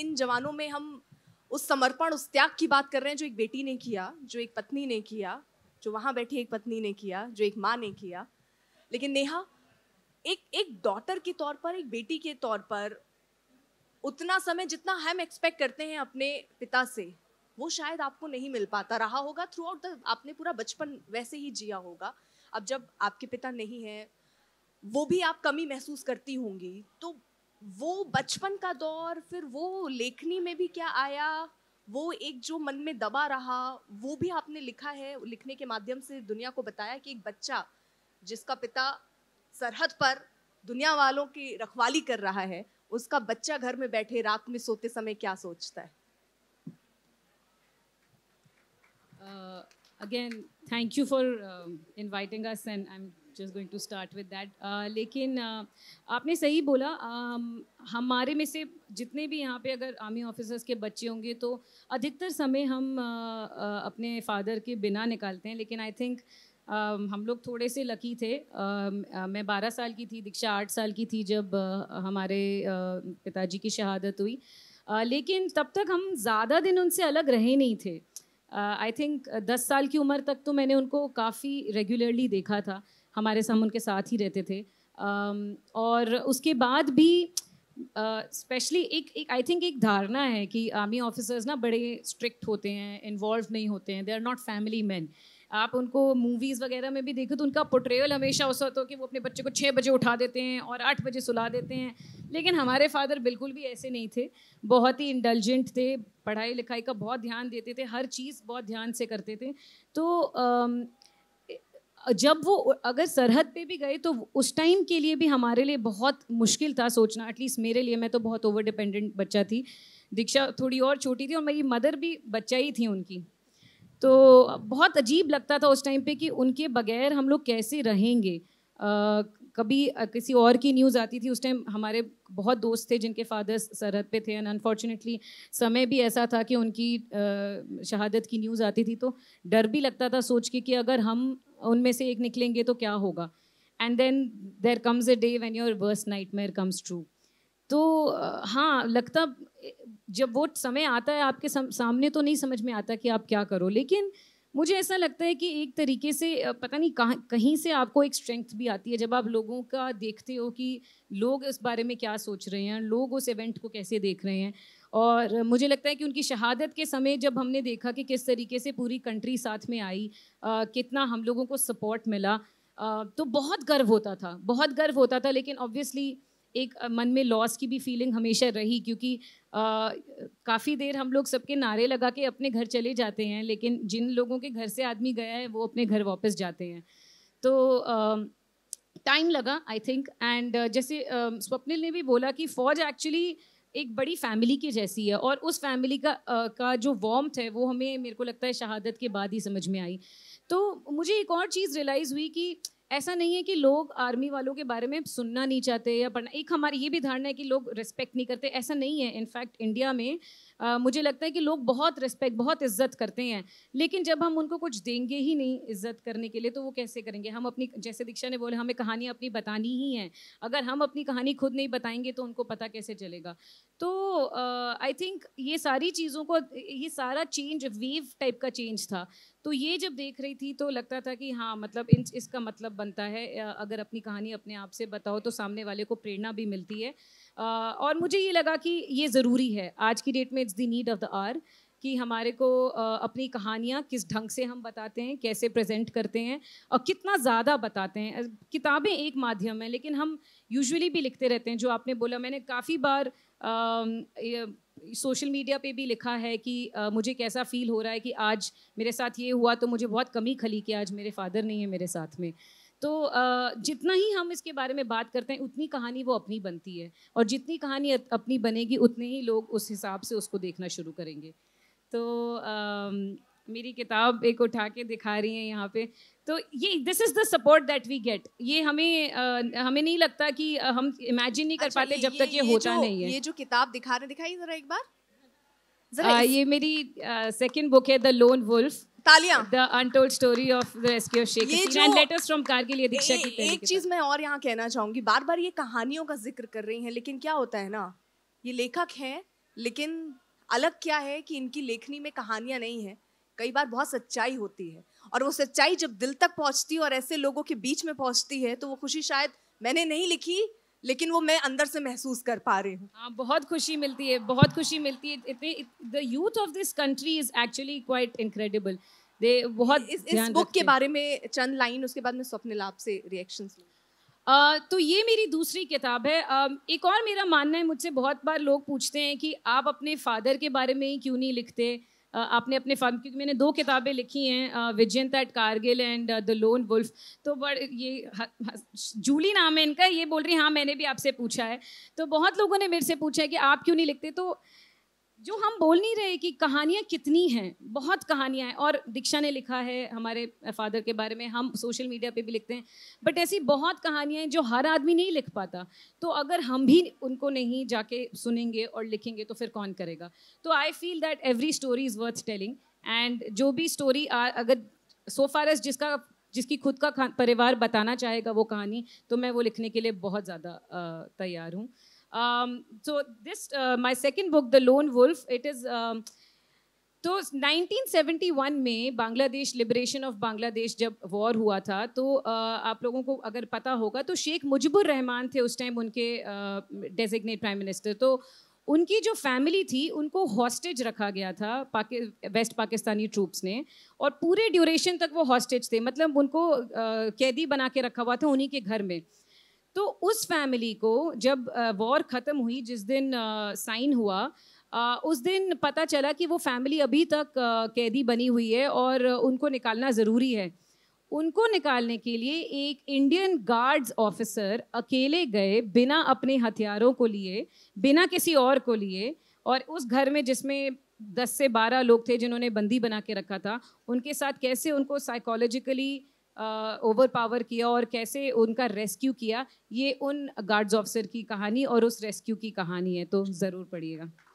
इन जवानों में हम उस समर्पण उस त्याग की बात कर रहे हैं जो एक बेटी ने किया जो एक पत्नी ने किया जो वहाँ बैठी एक पत्नी ने किया जो एक माँ ने किया लेकिन नेहा एक एक डॉटर के तौर पर एक बेटी के तौर पर उतना समय जितना हम एक्सपेक्ट करते हैं अपने पिता से वो शायद आपको नहीं मिल पाता रहा होगा थ्रू आउट द आपने पूरा बचपन वैसे ही जिया होगा अब जब आपके पिता नहीं है वो भी आप कमी महसूस करती होंगी तो वो बचपन का दौर फिर वो लेखनी में भी क्या आया वो एक जो मन में दबा रहा वो भी आपने लिखा है लिखने के माध्यम से दुनिया को बताया कि एक बच्चा जिसका पिता सरहद पर दुनिया वालों की रखवाली कर रहा है उसका बच्चा घर में बैठे रात में सोते समय क्या सोचता है again thank you for inviting us and I am just going to start with that लेकिन uh, आपने सही बोला uh, हमारे में से जितने भी यहाँ पे अगर आर्मी ऑफिसर्स के बच्चे होंगे तो अधिकतर समय हम uh, uh अपने फादर के बिना निकालते हैं लेकिन आई थिंक Uh, हम लोग थोड़े से लकी थे uh, uh, मैं बारह साल की थी दीक्षा आठ साल की थी जब uh, हमारे uh, पिताजी की शहादत हुई लेकिन तब तक हम ज़्यादा दिन उनसे अलग रहे नहीं थे आई थिंक दस साल की उम्र तक तो मैंने उनको काफ़ी रेगुलरली देखा था हमारे साथ उनके साथ ही रहते थे और उसके बाद भी स्पेशली एक एक आई थिंक एक धारणा है कि आर्मी ऑफिसर्स ना बड़े स्ट्रिक्ट होते हैं इन्वॉल्व नहीं होते हैं they are not family man आप उनको मूवीज़ वगैरह में भी देखो तो उनका पोट्रेयल हमेशा ऐसा होता हो कि वो अपने बच्चे को छः बजे उठा देते हैं और आठ बजे सुला देते हैं लेकिन हमारे फादर बिल्कुल भी ऐसे नहीं थे बहुत ही इंटेलिजेंट थे पढ़ाई लिखाई का बहुत ध्यान देते थे हर चीज़ बहुत ध्यान से करते थे तो जब वो अगर सरहद पे भी गए तो उस टाइम के लिए भी हमारे लिए बहुत मुश्किल था सोचना एटलीस्ट मेरे लिए मैं तो बहुत ओवर डिपेंडेंट बच्चा थी दीक्षा थोड़ी और छोटी थी और मेरी मदर भी बच्चा ही थी उनकी तो बहुत अजीब लगता था उस टाइम पे कि उनके बगैर हम लोग कैसे रहेंगे आ, कभी किसी और की न्यूज़ आती थी उस टाइम हमारे बहुत दोस्त थे जिनके फादर्स सरहद पे थे एंड अनफॉर्चुनेटली समय भी ऐसा था कि उनकी शहादत की न्यूज़ आती थी तो डर भी लगता था सोच के कि अगर हम उनमें से एक निकलेंगे तो क्या होगा and then there comes a day when your worst nightmare comes true तो हाँ लगता जब वो समय आता है आपके सामने तो नहीं समझ में आता कि आप क्या करो लेकिन मुझे ऐसा लगता है कि एक तरीके से पता नहीं कहाँ कहीं से आपको एक स्ट्रेंथ भी आती है जब आप लोगों का देखते हो कि लोग इस बारे में क्या सोच रहे हैं लोग उस इवेंट को कैसे देख रहे हैं और मुझे लगता है कि उनकी शहादत के समय जब हमने देखा कि किस तरीके से पूरी कंट्री साथ में आई आ, कितना हम लोगों को सपोर्ट मिला आ, तो बहुत गर्व होता था बहुत गर्व होता था लेकिन ऑब्वियसली एक मन में लॉस की भी फीलिंग हमेशा रही क्योंकि काफ़ी देर हम लोग सबके नारे लगा के अपने घर चले जाते हैं लेकिन जिन लोगों के घर से आदमी गया है वो अपने घर वापस जाते हैं तो टाइम लगा आई थिंक एंड जैसे स्वप्निल ने भी बोला कि फ़ौज एक्चुअली एक बड़ी फैमिली के जैसी है और उस फैमिली का आ, का जो वॉम्थ है वो हमें मेरे को लगता है शहादत के बाद ही समझ में आई तो मुझे एक और चीज़ रियलाइज़ हुई कि ऐसा नहीं है कि लोग आर्मी वालों के बारे में सुनना नहीं चाहते या पढ़ना एक हमारी ये भी धारणा है कि लोग रिस्पेक्ट नहीं करते ऐसा नहीं है इनफैक्ट इंडिया में आ, मुझे लगता है कि लोग बहुत रिस्पेक्ट बहुत इज्जत करते हैं लेकिन जब हम उनको कुछ देंगे ही नहीं इज्जत करने के लिए तो वो कैसे करेंगे हम अपनी जैसे दीक्षा ने बोले हमें कहानियाँ अपनी बतानी ही हैं अगर हम अपनी कहानी खुद नहीं बताएंगे तो उनको पता कैसे चलेगा तो आई थिंक ये सारी चीज़ों को ये सारा चेंज वेव टाइप का चेंज था तो ये जब देख रही थी तो लगता था कि हाँ मतलब इन इसका मतलब बनता है अगर अपनी कहानी अपने आप से बताओ तो सामने वाले को प्रेरणा भी मिलती है और मुझे ये लगा कि ये ज़रूरी है आज की डेट में it's the need of the hour कि हमारे को अपनी कहानियाँ किस ढंग से हम बताते हैं कैसे प्रेजेंट करते हैं और कितना ज़्यादा बताते हैं किताबें एक माध्यम है लेकिन हम यूजुअली भी लिखते रहते हैं जो आपने बोला मैंने काफ़ी बार सोशल मीडिया पे भी लिखा है कि मुझे कैसा फील हो रहा है कि आज मेरे साथ ये हुआ तो मुझे बहुत कमी खली कि आज मेरे फादर नहीं है मेरे साथ में तो जितना ही हम इसके बारे में बात करते हैं उतनी कहानी वो अपनी बनती है और जितनी कहानी अपनी बनेगी उतने ही लोग उस हिसाब से उसको देखना शुरू करेंगे तो आ, मेरी किताब एक उठा के दिखा रही है यहाँ पे तो ये this is the support that we get ये हमें आ, हमें नहीं लगता कि हम इमेजिन नहीं कर अच्छा, पाते जब ये, तक ये, ये होता नहीं है ये जो किताब दिखा रहे दिखाई ज़रा एक बार आ, ये मेरी सेकंड बुक है द लोन वुल्फ तालियां the untold story of the rescue of Sheikh and letters from Kargil ये दीक्षा की एक चीज मैं और कहना चाहूंगी बार बार ये कहानियों का जिक्र कर रही हैं लेकिन क्या होता है ना ये लेखक हैं लेकिन अलग क्या है कि इनकी लेखनी में कहानियां नहीं है कई बार बहुत सच्चाई होती है और वो सच्चाई जब दिल तक पहुंचती है और ऐसे लोगों के बीच में पहुंचती है तो वो खुशी शायद मैंने नहीं लिखी लेकिन वो मैं अंदर से महसूस कर पा रही हूँ हाँ बहुत खुशी मिलती है बहुत खुशी मिलती है इतनी the youth of this country is actually quite incredible they बहुत इस, इस बुक के बारे में चंद लाइन उसके बाद में स्वप्न लाभ से रिएक्शन तो ये मेरी दूसरी किताब है एक और मेरा मानना है मुझसे बहुत बार लोग पूछते हैं कि आप अपने फादर के बारे में ही क्यों नहीं लिखते आपने अपने फार्म क्योंकि मैंने दो किताबें लिखी हैं Vijyant at Kargil and the lone wolf तो बड़ ये जूली नाम है इनका ये बोल रही हाँ मैंने भी आपसे पूछा है तो बहुत लोगों ने मेरे से पूछा है कि आप क्यों नहीं लिखते तो जो हम बोल नहीं रहे कि कहानियाँ कितनी हैं बहुत कहानियाँ हैं और दीक्षा ने लिखा है हमारे फादर के बारे में हम सोशल मीडिया पे भी लिखते हैं बट ऐसी बहुत कहानियाँ हैं जो हर आदमी नहीं लिख पाता तो अगर हम भी उनको नहीं जाके सुनेंगे और लिखेंगे तो फिर कौन करेगा तो I feel that every story is worth telling and जो भी स्टोरी अगर सो फार एज जिसका जिसकी खुद का परिवार बताना चाहेगा वो कहानी तो मैं वो लिखने के लिए बहुत ज़्यादा तैयार हूँ Um, so this, uh, my second book, The Lone Wolf, it is... Um, तो 1971 में बांग्लादेश लिबरेशन ऑफ बांग्लादेश जब वॉर हुआ था तो uh, आप लोगों को अगर पता होगा तो शेख मुजबुर रहमान थे उस टाइम उनके डेजिग्नेट प्राइम मिनिस्टर तो उनकी जो फैमिली थी उनको हॉस्टेज रखा गया था पाकि वेस्ट पाकिस्तानी ट्रूप्स ने और पूरे ड्यूरेशन तक वो हॉस्टेज थे मतलब उनको uh, कैदी बना के रखा हुआ था उन्हीं के घर में तो उस फैमिली को जब वॉर ख़त्म हुई जिस दिन साइन हुआ उस दिन पता चला कि वो फैमिली अभी तक कैदी बनी हुई है और उनको निकालना ज़रूरी है उनको निकालने के लिए एक इंडियन गार्ड्स ऑफिसर अकेले गए बिना अपने हथियारों को लिए बिना किसी और को लिए और उस घर में जिसमें दस से बारह लोग थे जिन्होंने बंदी बना के रखा था उनके साथ कैसे उनको साइकोलॉजिकली ओवर पावर किया और कैसे उनका रेस्क्यू किया ये उन गार्ड्स ऑफिसर की कहानी और उस रेस्क्यू की कहानी है तो ज़रूर पढ़िएगा